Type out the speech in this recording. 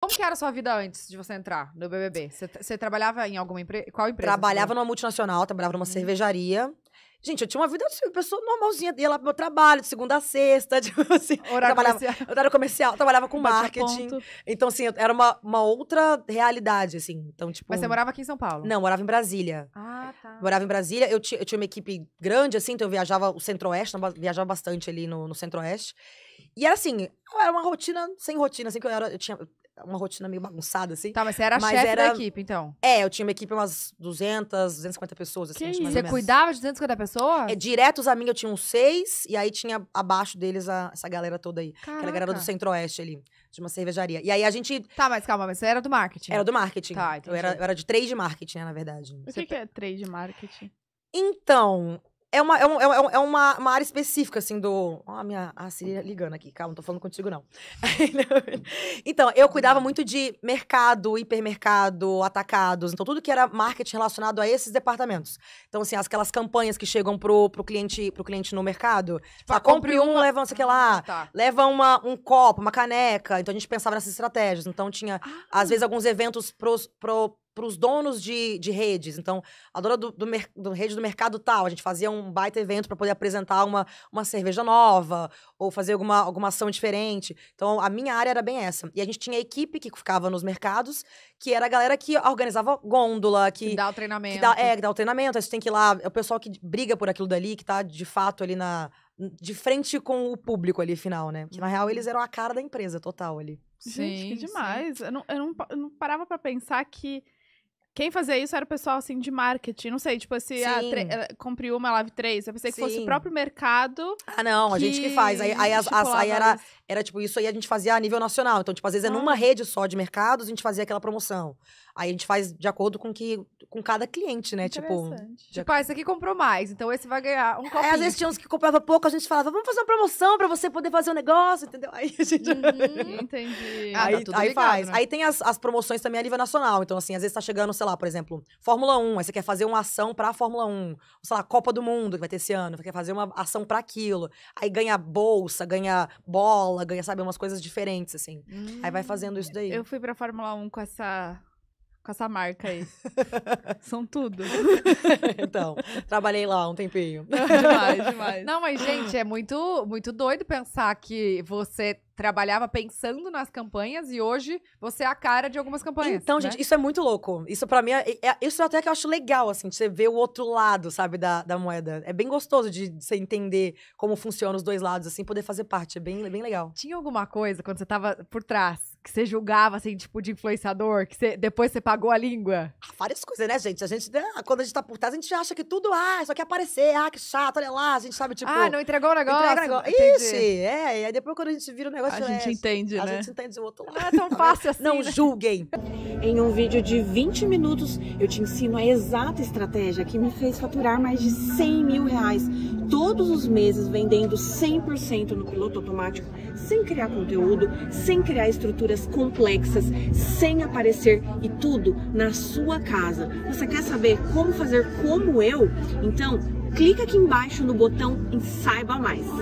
Como que era a sua vida antes de você entrar no BBB? Você, trabalhava em alguma empresa? Qual empresa? Trabalhava numa multinacional, trabalhava numa uhum. cervejaria. Gente, eu tinha uma vida de assim, pessoa normalzinha, ia lá pro meu trabalho, de segunda a sexta, tipo assim. Horário comercial. Horário comercial, trabalhava com marketing. Então, assim, era uma, uma outra realidade, assim. Então, tipo... Mas você morava aqui em São Paulo? Não, morava em Brasília. Ah, tá. Morava em Brasília, eu, eu tinha uma equipe grande, assim, então eu viajava o Centro-Oeste, viajava bastante ali no, no Centro-Oeste. E era assim, era uma rotina sem rotina, assim, que eu, era, eu tinha uma rotina meio bagunçada, assim. Tá, mas você era mas chefe era... da equipe, então? É, eu tinha uma equipe umas 200, 250 pessoas, assim. Que você cuidava de 250 pessoas? É, diretos a mim eu tinha uns seis, e aí tinha abaixo deles a, essa galera toda aí. Caraca. Aquela galera do Centro-Oeste ali, de uma cervejaria. E aí a gente... Tá, mas calma, mas você era do marketing? Era do marketing. Tá, eu era, eu era de trade marketing, né, na verdade. O que, que é trade marketing? Então, é uma, é, é, é um, é, uma, uma área específica, assim, do. Ó, oh, minha. A ah, Siri ligando aqui, calma, não tô falando contigo, não. então, eu cuidava muito de mercado, hipermercado, atacados, então tudo que era marketing relacionado a esses departamentos. Então, assim, aquelas campanhas que chegam pro, pro, cliente, pro cliente no mercado. Tipo, ah, compre um, leva, sei que lá. Ah, tá. Leva uma, um copo, uma caneca. Então, a gente pensava nessas estratégias. Então, tinha, ah. às vezes, alguns eventos pros, pro, para os donos de, de redes. Então, a dona do, do, do, rede do mercado tal, a gente fazia um baita evento para poder apresentar uma, uma cerveja nova ou fazer alguma, alguma ação diferente. Então, a minha área era bem essa. E a gente tinha a equipe que ficava nos mercados, que era a galera que organizava gôndola, que, que dá o treinamento. Que dá, é, que dá o treinamento. Aí você tem que ir lá, é o pessoal que briga por aquilo dali, que está de fato ali na de frente com o público ali final, né? Que na real eles eram a cara da empresa total ali. Sim, Gente, que demais. Sim. Eu, não, eu, não, eu não parava para pensar que quem fazia isso era o pessoal, assim, de marketing. Não sei, tipo, se a tre- uma, lave três. Eu pensei que Sim. fosse o próprio mercado. Ah, não, a gente que faz. Aí, aí, as- as- aí era, era tipo, isso aí a gente fazia a nível nacional. Então, tipo, às vezes é numa ah. rede só de mercados, a gente fazia aquela promoção. Aí a gente faz de acordo com que com cada cliente, né? Tipo, de... tipo, ah, esse aqui comprou mais, então esse vai ganhar um copinho. É, às vezes tinha uns que comprava pouco, a gente falava, vamos fazer uma promoção pra você poder fazer um negócio, entendeu? Aí a gente... Uhum, entendi. Aí, ah, tá aí ligado, faz. Né? Aí tem as, as promoções também a nível nacional. Então, assim, às vezes tá chegando, sei lá, por exemplo, Fórmula 1, aí você quer fazer uma ação pra Fórmula 1. Sei lá, Copa do Mundo, que vai ter esse ano, você quer fazer uma ação pra aquilo. Aí ganha bolsa, ganha bola, ela ganha, sabe, umas coisas diferentes, assim. Hum. Aí vai fazendo isso daí. Eu fui pra Fórmula 1 com essa com essa marca aí. São tudo. então, trabalhei lá um tempinho. demais, demais. Não, mas, gente, é muito, muito doido pensar que você trabalhava pensando nas campanhas e hoje você é a cara de algumas campanhas. Então, né? gente, isso é muito louco. Isso para mim, é, é, é, isso até que eu acho legal, assim, de você ver o outro lado, sabe, da, da moeda. É bem gostoso de, de você entender como funciona os dois lados, assim, poder fazer parte. É bem, é bem legal. Tinha alguma coisa quando você tava por trás que você julgava, assim, tipo, de influenciador, que você, depois você pagou a língua? várias coisas, né, gente? A gente, né, quando a gente tá por trás, a gente acha que tudo, ah, só quer é aparecer, ah, que chato, olha lá. A gente sabe, tipo. Ah, não entregou o negócio. Entrega o negócio. Isso, é. E aí depois quando a gente vira o negócio. A gente é, entende, a né? A gente entende o outro lado. Não é tão tá fácil assim. Não né? julguem. Em um vídeo de 20 minutos, eu te ensino a exata estratégia que me fez faturar mais de 100 mil reais todos os meses vendendo 100% no piloto automático, sem criar conteúdo, sem criar estruturas complexas, sem aparecer e tudo na sua casa casa. Você quer saber como fazer como eu? Então, clica aqui embaixo no botão e saiba mais. Música